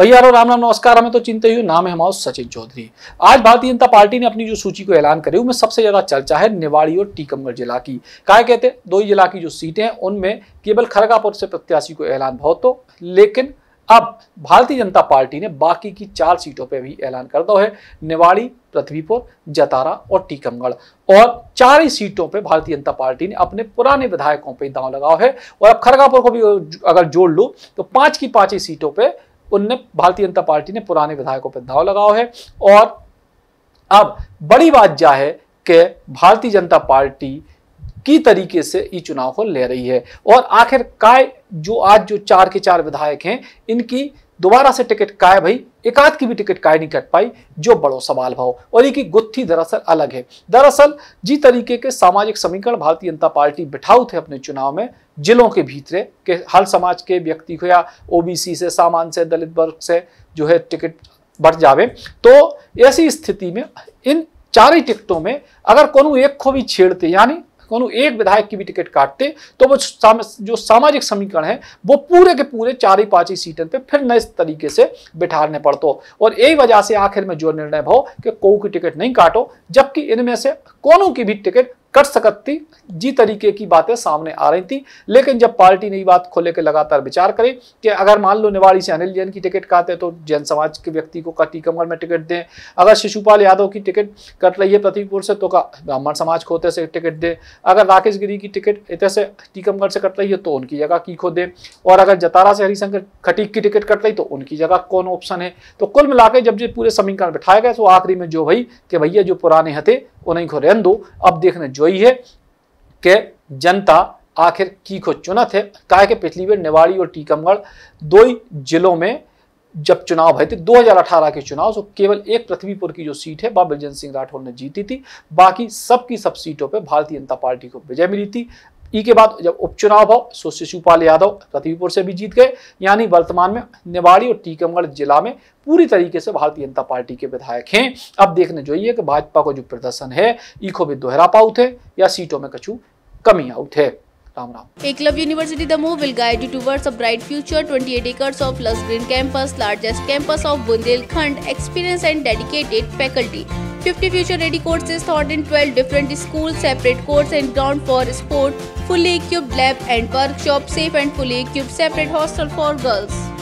भैया और राम राम नमस्कार हमें तो चिंता हूँ नाम है हमारा सचिन चौधरी आज भारतीय जनता पार्टी ने अपनी जो सूची को ऐलान करी उसमें सबसे ज्यादा चर्चा है निवाड़ी और टीकमगढ़ जिला की काय कहते हैं दो ही जिला की जो सीटें हैं उनमें केवल खरगापुर से प्रत्याशी को ऐलान बहुत तो लेकिन अब भारतीय जनता पार्टी ने बाकी की चार सीटों पर भी ऐलान कर दो है निवाड़ी पृथ्वीपुर जतारा और टीकमगढ़ और चार ही सीटों पर भारतीय जनता पार्टी ने अपने पुराने विधायकों पर दांव लगाओ है और अब खरगापुर को भी अगर जोड़ लो तो पांच की पांच ही सीटों पर उनने भारतीय जनता पार्टी ने पुराने विधायकों पर दाव लगाओ है और अब बड़ी बात यह है कि भारतीय जनता पार्टी की तरीके से ये चुनाव को ले रही है और आखिर काय जो आज जो चार के चार विधायक हैं इनकी दोबारा से टिकट काय भाई एकाध की भी टिकट काय नहीं कट पाई जो बड़ो सवाल भाव और ये की गुत्थी दरअसल अलग है दरअसल जी तरीके के सामाजिक समीकरण भारतीय जनता पार्टी बिठाऊ थे अपने चुनाव में जिलों के भीतरे के हर समाज के व्यक्ति को या ओबीसी से सामान से दलित वर्ग से जो है टिकट बढ़ जावे तो ऐसी स्थिति में इन चार ही टिकटों में अगर कोनो एक को भी छेड़ते यानी कोनो एक विधायक की भी टिकट काटते तो वो साम, जो सामाजिक समीकरण है वो पूरे के पूरे चार ही पांच ही सीटों पर फिर नए तरीके से बिठाने पड़ते और यही वजह से आखिर में जो निर्णय भाव कि कौ की टिकट नहीं काटो जबकि इनमें से कोनों की भी टिकट कट सकती जी तरीके की बातें सामने आ रही थी लेकिन जब पार्टी ने बात खोले के लगातार विचार करे कि अगर मान लो निवाड़ी से अनिल जैन की टिकट काटे तो जैन समाज के व्यक्ति को टीकमगढ़ में टिकट दें अगर शिशुपाल यादव की टिकट कट रही है प्रतीकपुर से तो ब्राह्मण समाज को से टिकट दें अगर राकेश गिरी की टिकट इतने से टीकमगढ़ से कट रही है तो उनकी जगह की खो दें और अगर जतारा से हरिशंकर खटीक की टिकट कट रही तो उनकी जगह कौन ऑप्शन है तो कुल मिला जब जो पूरे समीकरण बिठाए गए तो आखिरी में जो भाई कि भैया जो पुराने हथे उन्हीं को रहन दो अब देखने जो ही है कि जनता आखिर की को चुनत है कहा कि पिछली बार निवाड़ी और टीकमगढ़ दो ही जिलों में जब चुनाव भय थे 2018 के चुनाव तो केवल एक पृथ्वीपुर की जो सीट है बाबा बिजन सिंह राठौर ने जीती थी बाकी सब की सब सीटों पर भारतीय जनता पार्टी को विजय मिली थी ई के बाद जब उपचुनाव हो सो शिशुपाल यादव प्रतिभपुर से भी जीत गए यानी वर्तमान में निवाड़ी और टीकमगढ़ जिला में पूरी तरीके से भारतीय जनता पार्टी के विधायक हैं अब देखने जो ये कि भाजपा का जो प्रदर्शन है ईखो भी दोहरा पाउत थे या सीटों में कछू कमी आउट है Ram Eklavya university Damoh will guide you towards a bright future 28 eight acres of lush green campus largest campus of Bundelkhand experience and dedicated faculty 50 future-ready courses taught in 12 different schools, separate courts and ground for sport, fully equipped lab and workshop, safe and fully equipped separate hostel for girls.